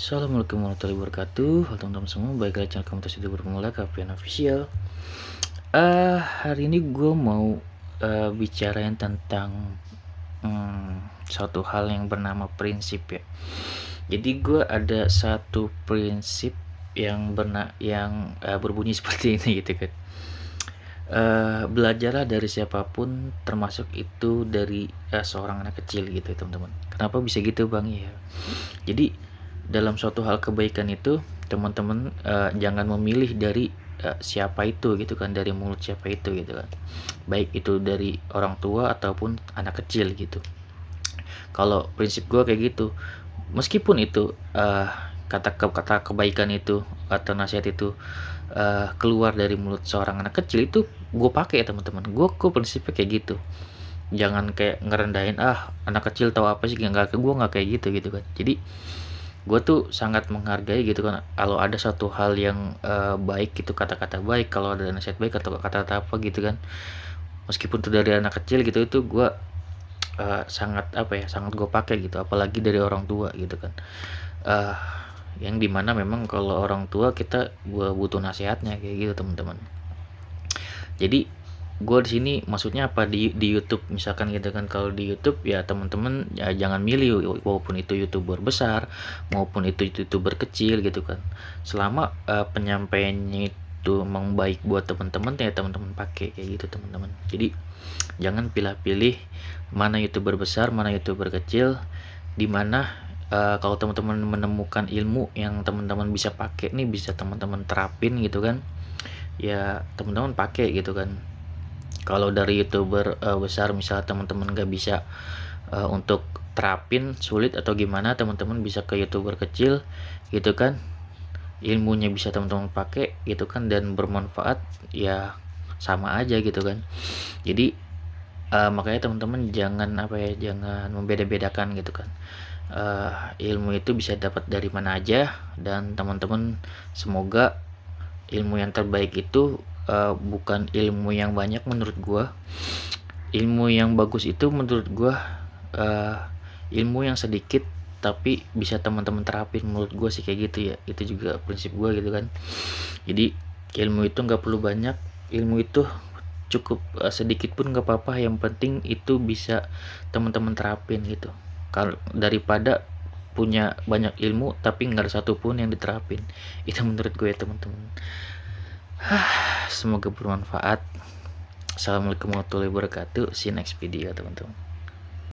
Assalamualaikum warahmatullahi wabarakatuh Halo teman-teman semua, balik lagi channel komunitas youtuber pemula Kapian Official uh, Hari ini gue mau uh, bicarain tentang um, Satu hal yang bernama prinsip ya Jadi gue ada satu prinsip yang berna yang uh, berbunyi seperti ini gitu kan Uh, belajarlah dari siapapun termasuk itu dari uh, seorang anak kecil gitu teman-teman kenapa bisa gitu bang ya jadi dalam suatu hal kebaikan itu teman-teman uh, jangan memilih dari uh, siapa itu gitu kan dari mulut siapa itu gitu kan baik itu dari orang tua ataupun anak kecil gitu kalau prinsip gue kayak gitu meskipun itu uh, kata ke kata kebaikan itu atau nasihat itu uh, keluar dari mulut seorang anak kecil itu gue pakai ya teman-teman gue kok prinsipnya kayak gitu jangan kayak ngerendahin ah anak kecil tahu apa sih nggak gue nggak kayak gitu gitu kan jadi gue tuh sangat menghargai gitu kan kalau ada satu hal yang uh, baik gitu kata-kata baik kalau ada nasihat baik atau kata-kata apa gitu kan meskipun tuh dari anak kecil gitu itu gue uh, sangat apa ya sangat gue pakai gitu apalagi dari orang tua gitu kan uh, yang dimana memang kalau orang tua kita gue butuh nasihatnya kayak gitu teman-teman jadi gue di sini maksudnya apa di di YouTube misalkan gitu kan kalau di YouTube ya teman-teman ya jangan milih walaupun itu youtuber besar maupun itu youtuber kecil gitu kan selama uh, penyampaiannya itu membaik baik buat teman-teman ya teman-teman pakai kayak gitu teman-teman jadi jangan pilih-pilih mana youtuber besar mana youtuber kecil dimana uh, eh, kalau teman-teman menemukan ilmu yang teman-teman bisa pakai nih bisa teman-teman terapin gitu kan ya teman-teman pakai gitu kan kalau dari youtuber uh, besar misal teman-teman gak bisa uh, untuk terapin sulit atau gimana teman-teman bisa ke youtuber kecil gitu kan ilmunya bisa teman-teman pakai gitu kan dan bermanfaat ya sama aja gitu kan jadi uh, makanya teman-teman jangan apa ya jangan membeda-bedakan gitu kan uh, ilmu itu bisa dapat dari mana aja dan teman-teman semoga ilmu yang terbaik itu uh, bukan ilmu yang banyak menurut gue ilmu yang bagus itu menurut gue uh, ilmu yang sedikit tapi bisa teman-teman terapin menurut gue sih kayak gitu ya itu juga prinsip gue gitu kan jadi ilmu itu nggak perlu banyak ilmu itu cukup uh, sedikit pun nggak apa-apa yang penting itu bisa teman-teman terapin gitu kalau daripada punya banyak ilmu tapi nggak ada satupun yang diterapin itu menurut gue ya teman-teman Semoga bermanfaat. Assalamualaikum warahmatullahi wabarakatuh. See you next video, teman-teman.